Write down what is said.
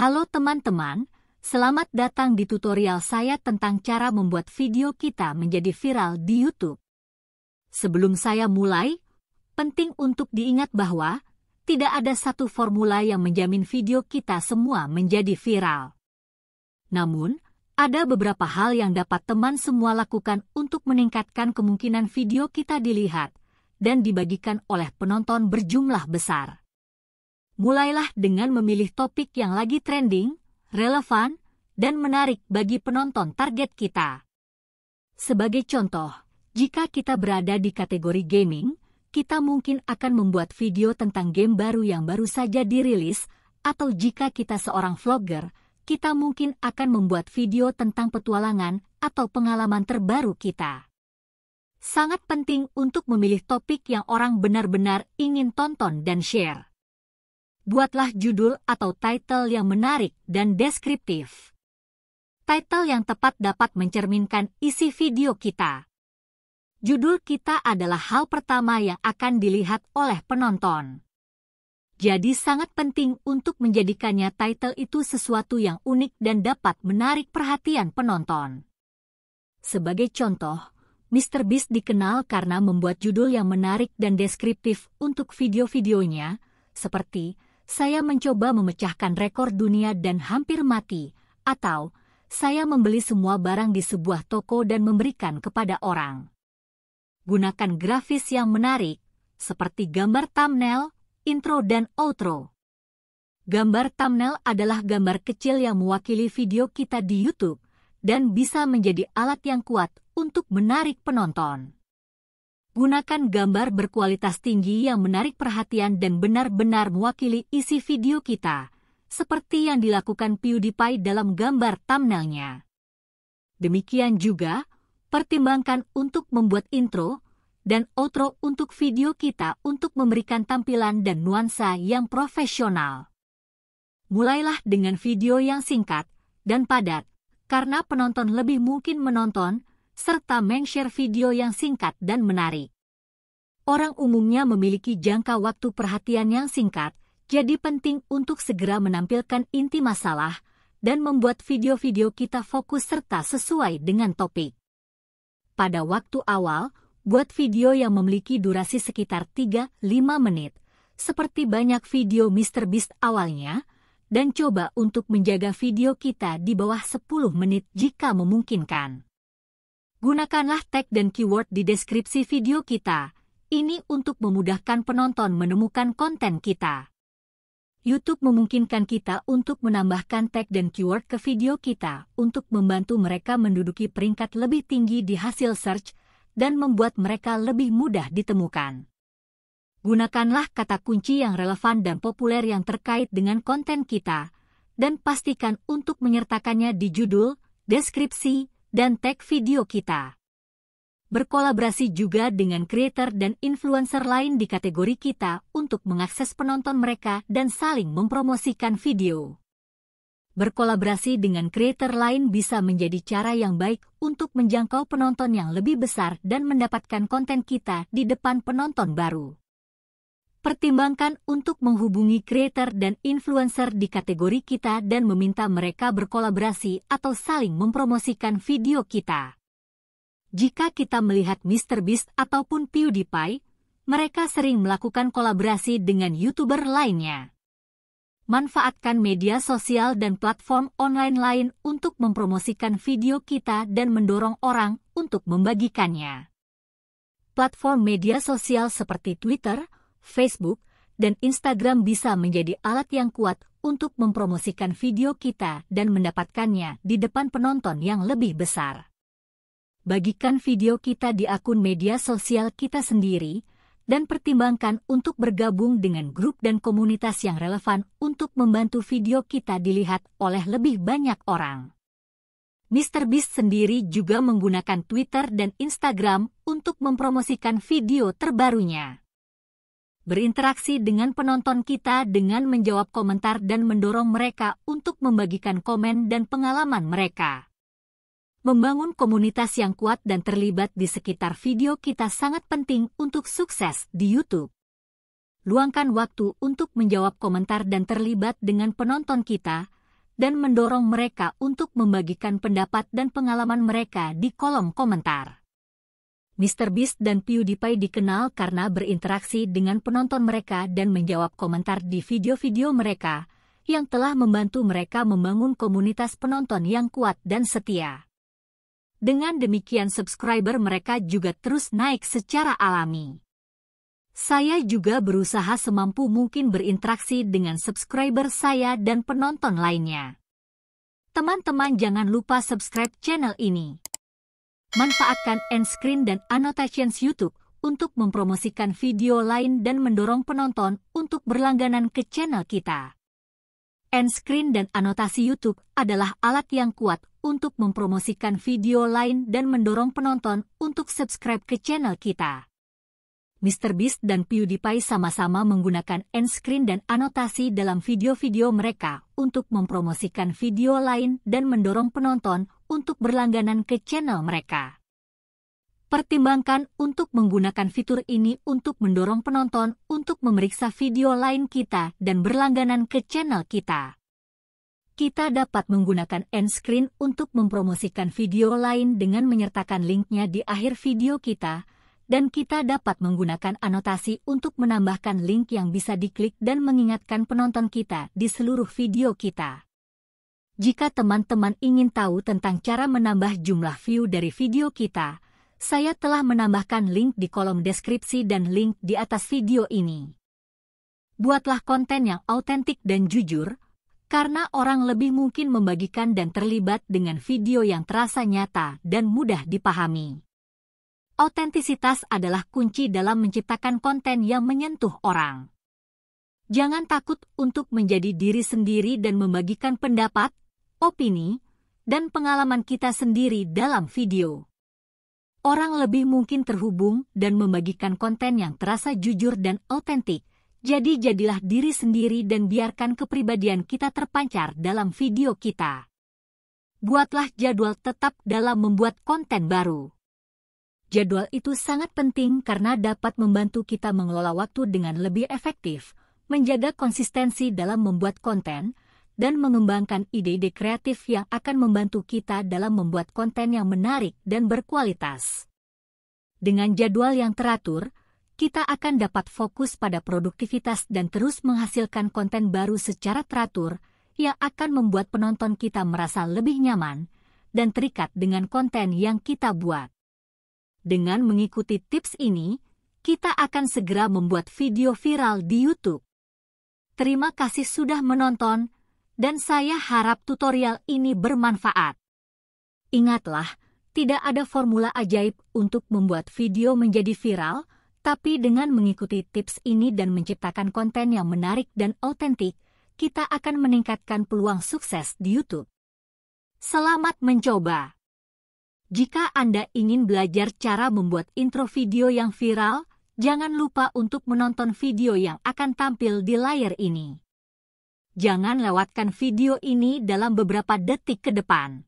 Halo teman-teman, selamat datang di tutorial saya tentang cara membuat video kita menjadi viral di YouTube. Sebelum saya mulai, penting untuk diingat bahwa tidak ada satu formula yang menjamin video kita semua menjadi viral. Namun, ada beberapa hal yang dapat teman semua lakukan untuk meningkatkan kemungkinan video kita dilihat dan dibagikan oleh penonton berjumlah besar mulailah dengan memilih topik yang lagi trending, relevan, dan menarik bagi penonton target kita. Sebagai contoh, jika kita berada di kategori gaming, kita mungkin akan membuat video tentang game baru yang baru saja dirilis, atau jika kita seorang vlogger, kita mungkin akan membuat video tentang petualangan atau pengalaman terbaru kita. Sangat penting untuk memilih topik yang orang benar-benar ingin tonton dan share buatlah judul atau title yang menarik dan deskriptif. Title yang tepat dapat mencerminkan isi video kita. Judul kita adalah hal pertama yang akan dilihat oleh penonton. Jadi sangat penting untuk menjadikannya title itu sesuatu yang unik dan dapat menarik perhatian penonton. Sebagai contoh, Mr. Beast dikenal karena membuat judul yang menarik dan deskriptif untuk video-videonya, seperti saya mencoba memecahkan rekor dunia dan hampir mati, atau saya membeli semua barang di sebuah toko dan memberikan kepada orang. Gunakan grafis yang menarik, seperti gambar thumbnail, intro, dan outro. Gambar thumbnail adalah gambar kecil yang mewakili video kita di YouTube dan bisa menjadi alat yang kuat untuk menarik penonton. Gunakan gambar berkualitas tinggi yang menarik perhatian dan benar-benar mewakili isi video kita, seperti yang dilakukan PewDiePie dalam gambar thumbnailnya. Demikian juga, pertimbangkan untuk membuat intro dan outro untuk video kita untuk memberikan tampilan dan nuansa yang profesional. Mulailah dengan video yang singkat dan padat, karena penonton lebih mungkin menonton serta meng share video yang singkat dan menarik. Orang umumnya memiliki jangka waktu perhatian yang singkat, jadi penting untuk segera menampilkan inti masalah dan membuat video-video kita fokus serta sesuai dengan topik. Pada waktu awal, buat video yang memiliki durasi sekitar 3-5 menit, seperti banyak video Mr. Beast awalnya, dan coba untuk menjaga video kita di bawah 10 menit jika memungkinkan. Gunakanlah tag dan keyword di deskripsi video kita. Ini untuk memudahkan penonton menemukan konten kita. YouTube memungkinkan kita untuk menambahkan tag dan keyword ke video kita untuk membantu mereka menduduki peringkat lebih tinggi di hasil search dan membuat mereka lebih mudah ditemukan. Gunakanlah kata kunci yang relevan dan populer yang terkait dengan konten kita, dan pastikan untuk menyertakannya di judul, deskripsi, dan tag video kita. Berkolaborasi juga dengan creator dan influencer lain di kategori kita untuk mengakses penonton mereka dan saling mempromosikan video. Berkolaborasi dengan creator lain bisa menjadi cara yang baik untuk menjangkau penonton yang lebih besar dan mendapatkan konten kita di depan penonton baru pertimbangkan untuk menghubungi creator dan influencer di kategori kita dan meminta mereka berkolaborasi atau saling mempromosikan video kita. Jika kita melihat Beast ataupun PewDiePie, mereka sering melakukan kolaborasi dengan YouTuber lainnya. Manfaatkan media sosial dan platform online lain untuk mempromosikan video kita dan mendorong orang untuk membagikannya. Platform media sosial seperti Twitter, Facebook, dan Instagram bisa menjadi alat yang kuat untuk mempromosikan video kita dan mendapatkannya di depan penonton yang lebih besar. Bagikan video kita di akun media sosial kita sendiri dan pertimbangkan untuk bergabung dengan grup dan komunitas yang relevan untuk membantu video kita dilihat oleh lebih banyak orang. Mr. Beast sendiri juga menggunakan Twitter dan Instagram untuk mempromosikan video terbarunya berinteraksi dengan penonton kita dengan menjawab komentar dan mendorong mereka untuk membagikan komen dan pengalaman mereka. Membangun komunitas yang kuat dan terlibat di sekitar video kita sangat penting untuk sukses di YouTube. Luangkan waktu untuk menjawab komentar dan terlibat dengan penonton kita, dan mendorong mereka untuk membagikan pendapat dan pengalaman mereka di kolom komentar. Mr Beast dan PewDiePie dikenal karena berinteraksi dengan penonton mereka dan menjawab komentar di video-video mereka, yang telah membantu mereka membangun komunitas penonton yang kuat dan setia. Dengan demikian subscriber mereka juga terus naik secara alami. Saya juga berusaha semampu mungkin berinteraksi dengan subscriber saya dan penonton lainnya. Teman-teman jangan lupa subscribe channel ini. Manfaatkan end screen dan annotations YouTube untuk mempromosikan video lain dan mendorong penonton untuk berlangganan ke channel kita. End screen dan anotasi YouTube adalah alat yang kuat untuk mempromosikan video lain dan mendorong penonton untuk subscribe ke channel kita. Mr Beast dan PewDiePie sama-sama menggunakan end screen dan anotasi dalam video-video mereka untuk mempromosikan video lain dan mendorong penonton untuk berlangganan ke channel mereka. Pertimbangkan untuk menggunakan fitur ini untuk mendorong penonton untuk memeriksa video lain kita dan berlangganan ke channel kita. Kita dapat menggunakan end screen untuk mempromosikan video lain dengan menyertakan linknya di akhir video kita, dan kita dapat menggunakan anotasi untuk menambahkan link yang bisa diklik dan mengingatkan penonton kita di seluruh video kita. Jika teman-teman ingin tahu tentang cara menambah jumlah view dari video kita, saya telah menambahkan link di kolom deskripsi dan link di atas video ini. Buatlah konten yang autentik dan jujur, karena orang lebih mungkin membagikan dan terlibat dengan video yang terasa nyata dan mudah dipahami. Authentisitas adalah kunci dalam menciptakan konten yang menyentuh orang. Jangan takut untuk menjadi diri sendiri dan membagikan pendapat, opini, dan pengalaman kita sendiri dalam video. Orang lebih mungkin terhubung dan membagikan konten yang terasa jujur dan otentik, jadi jadilah diri sendiri dan biarkan kepribadian kita terpancar dalam video kita. Buatlah jadwal tetap dalam membuat konten baru. Jadwal itu sangat penting karena dapat membantu kita mengelola waktu dengan lebih efektif, menjaga konsistensi dalam membuat konten, dan mengembangkan ide-ide kreatif yang akan membantu kita dalam membuat konten yang menarik dan berkualitas. Dengan jadwal yang teratur, kita akan dapat fokus pada produktivitas dan terus menghasilkan konten baru secara teratur yang akan membuat penonton kita merasa lebih nyaman dan terikat dengan konten yang kita buat. Dengan mengikuti tips ini, kita akan segera membuat video viral di YouTube. Terima kasih sudah menonton dan saya harap tutorial ini bermanfaat. Ingatlah, tidak ada formula ajaib untuk membuat video menjadi viral, tapi dengan mengikuti tips ini dan menciptakan konten yang menarik dan otentik, kita akan meningkatkan peluang sukses di YouTube. Selamat mencoba! Jika Anda ingin belajar cara membuat intro video yang viral, jangan lupa untuk menonton video yang akan tampil di layar ini. Jangan lewatkan video ini dalam beberapa detik ke depan.